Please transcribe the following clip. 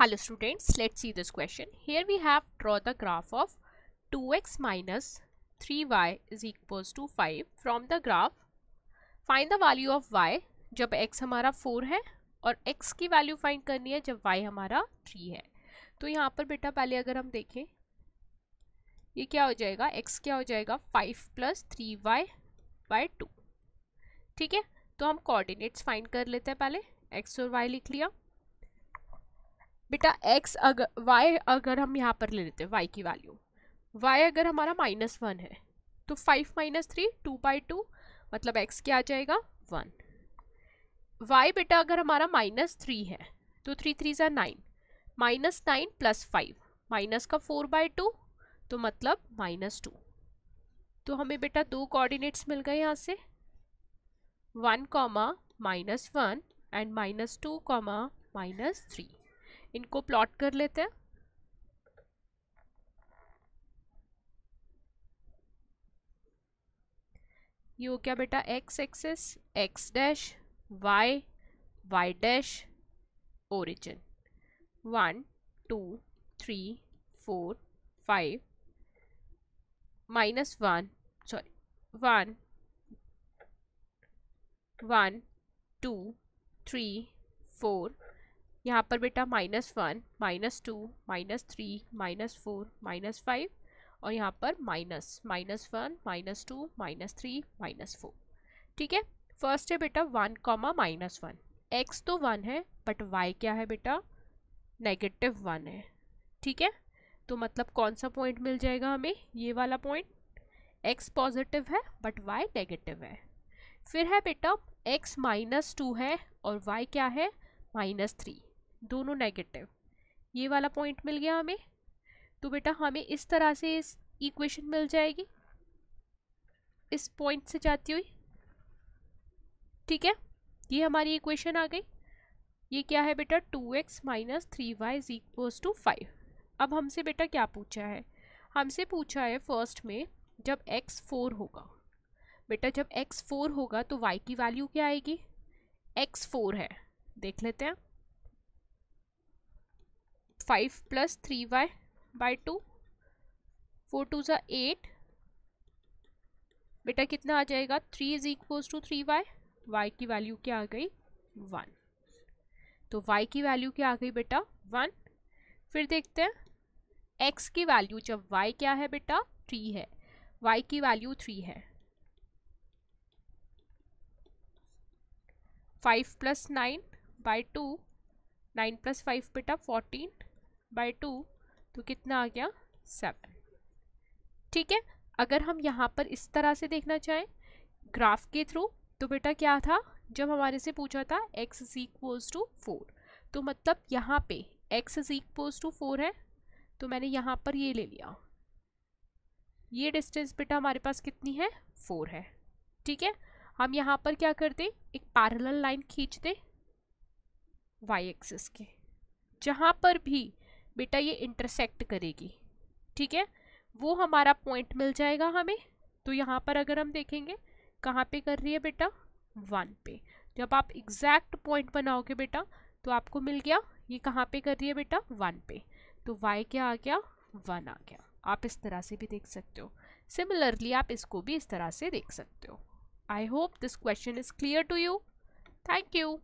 hello students let's see this question here we have draw the graph of 2x minus 3y is equals to 5 from the graph find the value of y जब x हमारा 4 है और x की value find करनी है जब y हमारा 3 है तो यहाँ पर बेटा पहले अगर हम देखें ये क्या हो जाएगा x क्या हो जाएगा 5 plus three y by two ठीक है तो हम कोऑर्डिनेट्स फाइंड कर लेते हैं पहले x और y लिख लिया बेटा x अगर y अगर हम यहाँ पर ले लेते हैं y की वैल्यू y अगर हमारा माइनस वन है तो five minus three two by two मतलब x क्या आ जाएगा वन y बेटा अगर हमारा माइनस थ्री है तो थ्री थ्री ज़ा nine minus nine plus five minus का फोर बाई टू तो मतलब माइनस टू तो हमें बेटा दो कोऑर्डिनेट्स मिल गए यहाँ से one comma minus one and minus two comma minus three इनको प्लॉट कर लेते हैं ये हो क्या बेटा x axis x dash y y dash origin one two three four five minus one sorry one one two three four यहाँ पर बेटा minus one minus two minus three minus four minus five और यहाँ पर minus minus one minus two minus three minus four ठीक है first है बेटा one comma minus one x तो वन है बट वाई क्या है बेटा नेगेटिव वन है ठीक है तो मतलब कौन सा पॉइंट मिल जाएगा हमें ये वाला पॉइंट एक्स पॉजिटिव है बट वाई नेगेटिव है फिर है बेटा एक्स माइनस टू है और वाई क्या है माइनस थ्री दोनों नेगेटिव ये वाला पॉइंट मिल गया हमें तो बेटा हमें इस तरह से इस इक्वेशन मिल जाएगी इस पॉइंट से जाती हुई ठीक है ये हमारी इक्वेशन आ गई ये क्या है बेटा two x minus three y is equals to five अब हमसे बेटा क्या पूछा है हमसे पूछा है फर्स्ट में जब x फोर होगा बेटा जब x फोर होगा तो y की वैल्यू क्या आएगी x फोर है देख लेते हैं five plus three y by two four two ज़ा एट बेटा कितना आ जाएगा three is equals to three y y की वैल्यू क्या आ गई वन तो वाई की वैल्यू क्या आ गई बेटा वन फिर देखते हैं एक्स की वैल्यू जब वाई क्या है बेटा थ्री है वाई की वैल्यू थ्री है five plus nine by two nine plus five बेटा फोर्टीन बाई टू तो कितना आ गया सेवन ठीक है अगर हम यहाँ पर इस तरह से देखना चाहें ग्राफ के थ्रू तो बेटा क्या था जब हमारे से पूछा था x is equals to four तो मतलब यहाँ पे x is equals to four है तो मैंने यहाँ पर ये ले लिया ये डिस्टेंस बेटा हमारे पास कितनी है फोर है ठीक है हम यहाँ पर क्या करते एक पैरेलल लाइन खींचते वाई एक्सिस के जहाँ पर भी बेटा ये इंटरसेक्ट करेगी ठीक है वो हमारा पॉइंट मिल जाएगा हमें तो यहाँ पर अगर हम देखेंगे कहाँ पे कर रही है बेटा वन पे जब आप एग्जैक्ट पॉइंट बनाओगे बेटा तो आपको मिल गया ये कहाँ पे कर रही है बेटा वन पे तो वाई क्या आ गया वन आ गया आप इस तरह से भी देख सकते हो सिमिलरली आप इसको भी इस तरह से देख सकते हो I hope this question is clear to you thank you